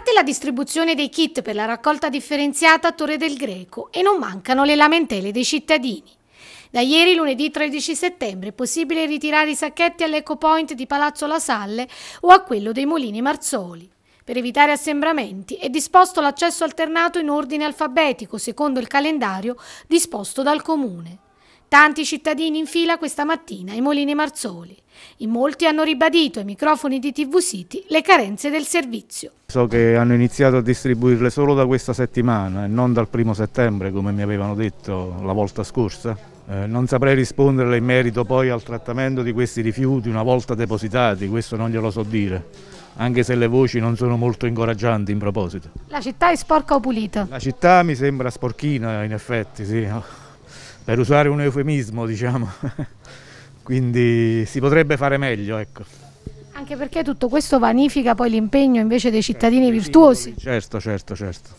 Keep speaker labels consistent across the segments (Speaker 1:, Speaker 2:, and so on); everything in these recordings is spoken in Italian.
Speaker 1: parte la distribuzione dei kit per la raccolta differenziata a Torre del Greco e non mancano le lamentele dei cittadini. Da ieri lunedì 13 settembre è possibile ritirare i sacchetti all'EcoPoint di Palazzo La Salle o a quello dei Molini Marzoli. Per evitare assembramenti è disposto l'accesso alternato in ordine alfabetico secondo il calendario disposto dal Comune. Tanti cittadini in fila questa mattina ai Molini Marzoli. In molti hanno ribadito ai microfoni di TV City le carenze del servizio.
Speaker 2: So che hanno iniziato a distribuirle solo da questa settimana e non dal primo settembre come mi avevano detto la volta scorsa. Eh, non saprei risponderle in merito poi al trattamento di questi rifiuti una volta depositati, questo non glielo so dire, anche se le voci non sono molto incoraggianti in proposito.
Speaker 1: La città è sporca o pulita? La
Speaker 2: città mi sembra sporchina in effetti, sì per usare un eufemismo diciamo, quindi si potrebbe fare meglio. Ecco.
Speaker 1: Anche perché tutto questo vanifica poi l'impegno invece dei eh, cittadini certo, virtuosi.
Speaker 2: Certo, certo, certo.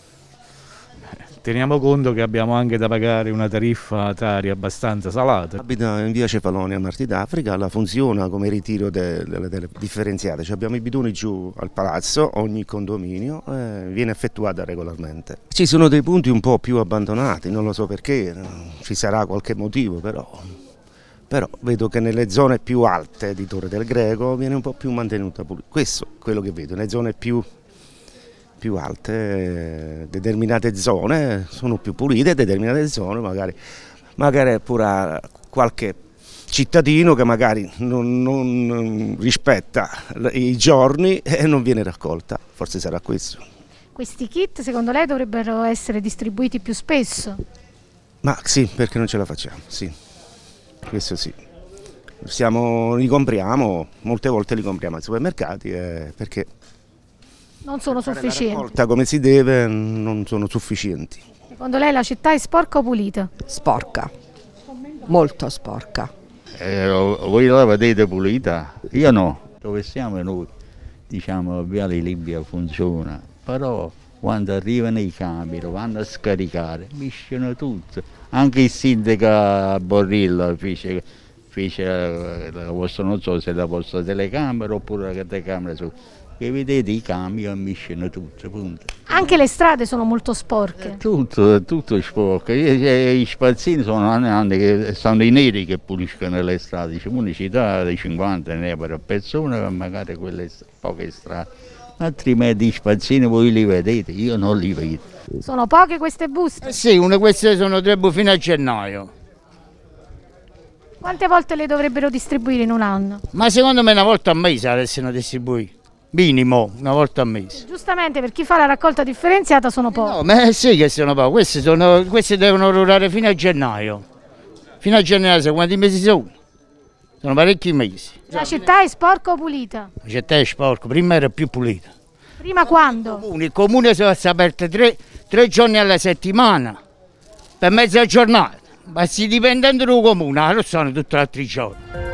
Speaker 2: Teniamo conto che abbiamo anche da pagare una tariffa tari abbastanza salata. Abita in via a
Speaker 3: Marti d'Africa, la funziona come ritiro delle, delle, delle differenziate. Cioè abbiamo i bidoni giù al palazzo, ogni condominio eh, viene effettuata regolarmente. Ci sono dei punti un po' più abbandonati, non lo so perché, ci sarà qualche motivo però però vedo che nelle zone più alte di Torre del Greco viene un po' più mantenuta. Questo è quello che vedo, nelle zone più più alte, determinate zone sono più pulite, determinate zone magari, magari pure qualche cittadino che magari non, non rispetta i giorni e non viene raccolta, forse sarà questo.
Speaker 1: Questi kit secondo lei dovrebbero essere distribuiti più spesso?
Speaker 3: Ma sì, perché non ce la facciamo, sì, questo sì. Siamo, li compriamo, molte volte li compriamo ai supermercati eh, perché
Speaker 1: non sono sufficienti. Volta
Speaker 3: come si deve non sono sufficienti.
Speaker 1: Secondo lei la città è sporca o pulita? Sporca, molto sporca.
Speaker 4: Eh, voi la vedete pulita? Io no. Dove siamo noi? Diciamo Viale Libia funziona, però quando arrivano i camion, vanno a scaricare, mischiano tutto. Anche il sindaco Borrillo fece, fece eh, la vostra, non so se la vostra telecamera oppure la telecamera su che vedete i camion mischiano tutto. Punto.
Speaker 1: Anche le strade sono molto sporche. Eh,
Speaker 4: tutto, tutto è sporco. I, spazzini sono anni che sono i neri che puliscono le strade. C'è città di 50 ne per persona, magari quelle poche strade. Altrimenti i spazzini voi li vedete, io non li vedo.
Speaker 1: Sono poche queste buste? Eh sì, una,
Speaker 5: queste sono tre buste fino a gennaio.
Speaker 1: Quante volte le dovrebbero distribuire in un anno?
Speaker 5: Ma secondo me una volta a mese adesso ne distribuiscono minimo una volta al mese.
Speaker 1: Giustamente per chi fa la raccolta differenziata sono eh pochi. No,
Speaker 5: ma eh sì che sono pochi, questi, sono, questi devono durare fino a gennaio. Fino a gennaio, se quanti mesi sono? Sono parecchi mesi.
Speaker 1: La città è sporca o pulita?
Speaker 5: La città è sporca, prima era più pulita.
Speaker 1: Prima quando? Il comune,
Speaker 5: il comune si è aperto tre, tre, giorni alla settimana, per mezza giornata, ma si dipendendo dal comune, ah, lo sono tutti gli altri giorni.